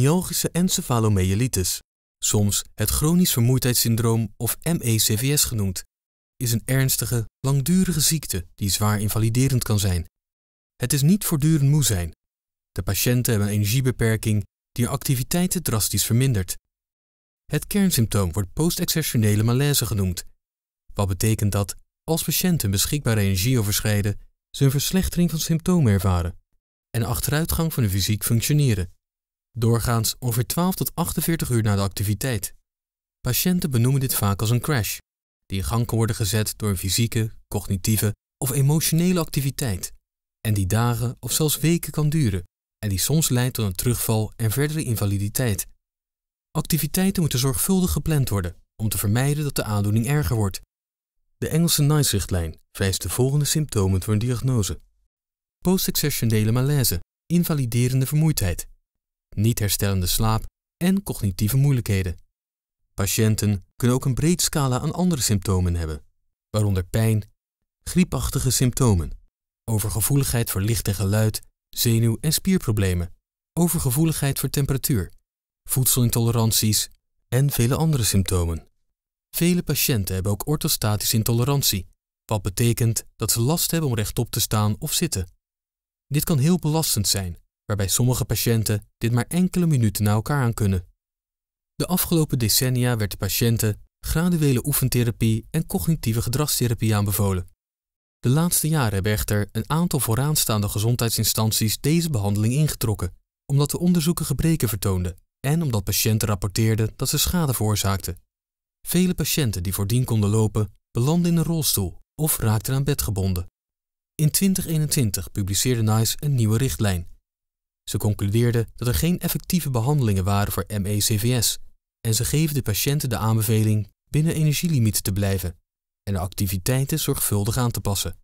myalgische encefalomyelitis, soms het chronisch vermoeidheidssyndroom of MECVS genoemd, is een ernstige, langdurige ziekte die zwaar invaliderend kan zijn. Het is niet voortdurend moe zijn. De patiënten hebben een energiebeperking die hun activiteiten drastisch vermindert. Het kernsymptoom wordt post postexertionele malaise genoemd, wat betekent dat als patiënten beschikbare energie overschrijden, ze een verslechtering van symptomen ervaren en achteruitgang van hun fysiek functioneren doorgaans ongeveer 12 tot 48 uur na de activiteit. Patiënten benoemen dit vaak als een crash, die in gang kan worden gezet door een fysieke, cognitieve of emotionele activiteit, en die dagen of zelfs weken kan duren, en die soms leidt tot een terugval en verdere invaliditeit. Activiteiten moeten zorgvuldig gepland worden om te vermijden dat de aandoening erger wordt. De Engelse NICE-richtlijn vereist de volgende symptomen voor een diagnose. post malaise, invaliderende vermoeidheid, niet herstellende slaap en cognitieve moeilijkheden. Patiënten kunnen ook een breed scala aan andere symptomen hebben, waaronder pijn, griepachtige symptomen, overgevoeligheid voor licht en geluid, zenuw- en spierproblemen, overgevoeligheid voor temperatuur, voedselintoleranties en vele andere symptomen. Vele patiënten hebben ook orthostatische intolerantie, wat betekent dat ze last hebben om rechtop te staan of zitten. Dit kan heel belastend zijn waarbij sommige patiënten dit maar enkele minuten na elkaar aan kunnen. De afgelopen decennia werd de patiënten graduele oefentherapie en cognitieve gedragstherapie aanbevolen. De laatste jaren hebben echter een aantal vooraanstaande gezondheidsinstanties deze behandeling ingetrokken, omdat de onderzoeken gebreken vertoonden en omdat patiënten rapporteerden dat ze schade veroorzaakten. Vele patiënten die voordien konden lopen, belanden in een rolstoel of raakten aan bed gebonden. In 2021 publiceerde NICE een nieuwe richtlijn ze concludeerden dat er geen effectieve behandelingen waren voor MECVS en ze geven de patiënten de aanbeveling binnen energielimieten te blijven en de activiteiten zorgvuldig aan te passen.